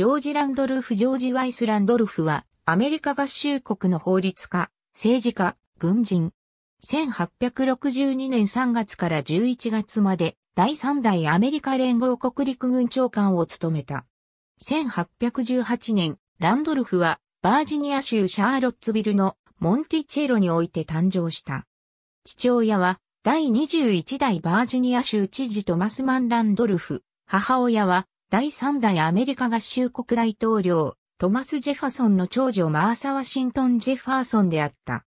ジョージ・ランドルフ・ジョージ・ワイス・ランドルフは、アメリカ合衆国の法律家、政治家、軍人。1862年3月から11月まで、第3代アメリカ連合国陸軍長官を務めた。1818年、ランドルフは、バージニア州シャーロッツビルのモンティチェロにおいて誕生した。父親は、第21代バージニア州知事トマスマン・ランドルフ。母親は、第3代アメリカ合衆国大統領、トマス・ジェファソンの長女マーサ・ワシントン・ジェファーソンであった。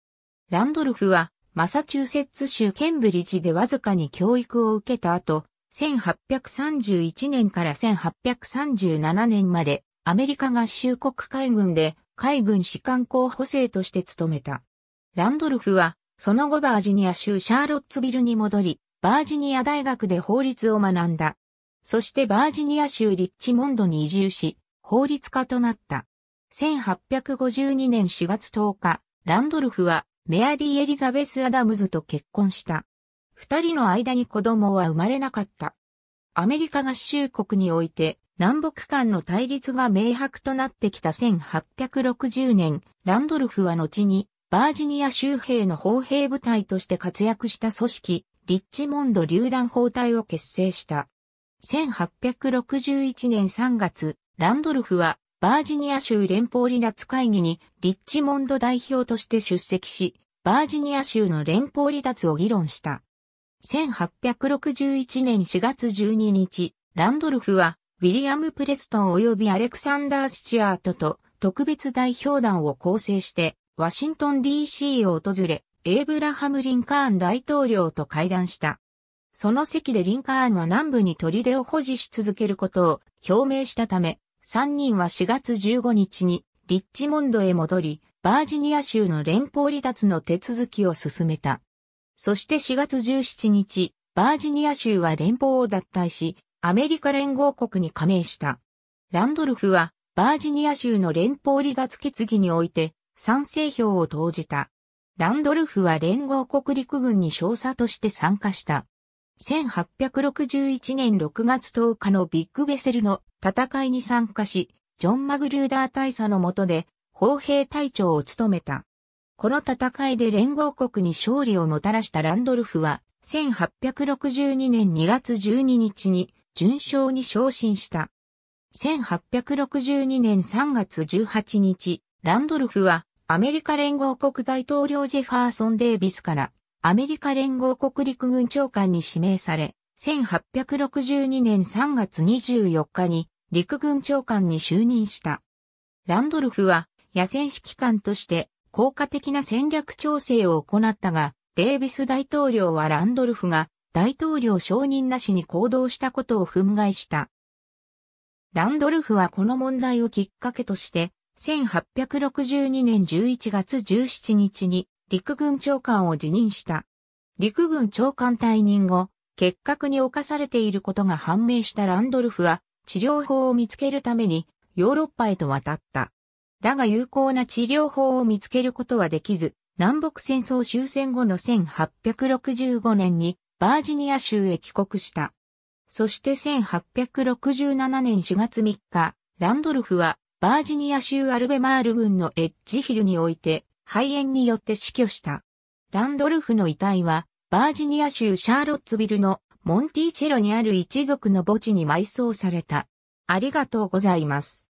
ランドルフは、マサチューセッツ州ケンブリッジでわずかに教育を受けた後、1831年から1837年まで、アメリカ合衆国海軍で海軍士官候補生として務めた。ランドルフは、その後バージニア州シャーロッツビルに戻り、バージニア大学で法律を学んだ。そしてバージニア州リッチモンドに移住し、法律家となった。1852年4月10日、ランドルフはメアリー・エリザベス・アダムズと結婚した。二人の間に子供は生まれなかった。アメリカ合衆国において南北間の対立が明白となってきた1860年、ランドルフは後にバージニア州兵の砲兵部隊として活躍した組織、リッチモンド榴弾砲隊を結成した。1861年3月、ランドルフはバージニア州連邦離脱会議にリッチモンド代表として出席し、バージニア州の連邦離脱を議論した。1861年4月12日、ランドルフは、ウィリアム・プレストン及びアレクサンダー・スチュアートと特別代表団を構成して、ワシントン DC を訪れ、エイブラハム・リンカーン大統領と会談した。その席でリンカーンは南部に砦を保持し続けることを表明したため、3人は4月15日にリッチモンドへ戻り、バージニア州の連邦離脱の手続きを進めた。そして4月17日、バージニア州は連邦を脱退し、アメリカ連合国に加盟した。ランドルフはバージニア州の連邦離脱決議において賛成票を投じた。ランドルフは連合国陸軍に少佐として参加した。1861年6月10日のビッグベセルの戦いに参加し、ジョン・マグルーダー大佐の下で、砲兵隊長を務めた。この戦いで連合国に勝利をもたらしたランドルフは、1862年2月12日に、順将に昇進した。1862年3月18日、ランドルフは、アメリカ連合国大統領ジェファーソン・デイビスから、アメリカ連合国陸軍長官に指名され、1862年3月24日に陸軍長官に就任した。ランドルフは野戦指揮官として効果的な戦略調整を行ったが、デイビス大統領はランドルフが大統領承認なしに行動したことを憤慨した。ランドルフはこの問題をきっかけとして、1862年11月17日に陸軍長官を辞任した。陸軍長官退任後、結核に侵されていることが判明したランドルフは治療法を見つけるためにヨーロッパへと渡った。だが有効な治療法を見つけることはできず、南北戦争終戦後の1865年にバージニア州へ帰国した。そして1867年4月3日、ランドルフはバージニア州アルベマール軍のエッジヒルにおいて肺炎によって死去した。ランドルフの遺体は、バージニア州シャーロッツビルのモンティチェロにある一族の墓地に埋葬された。ありがとうございます。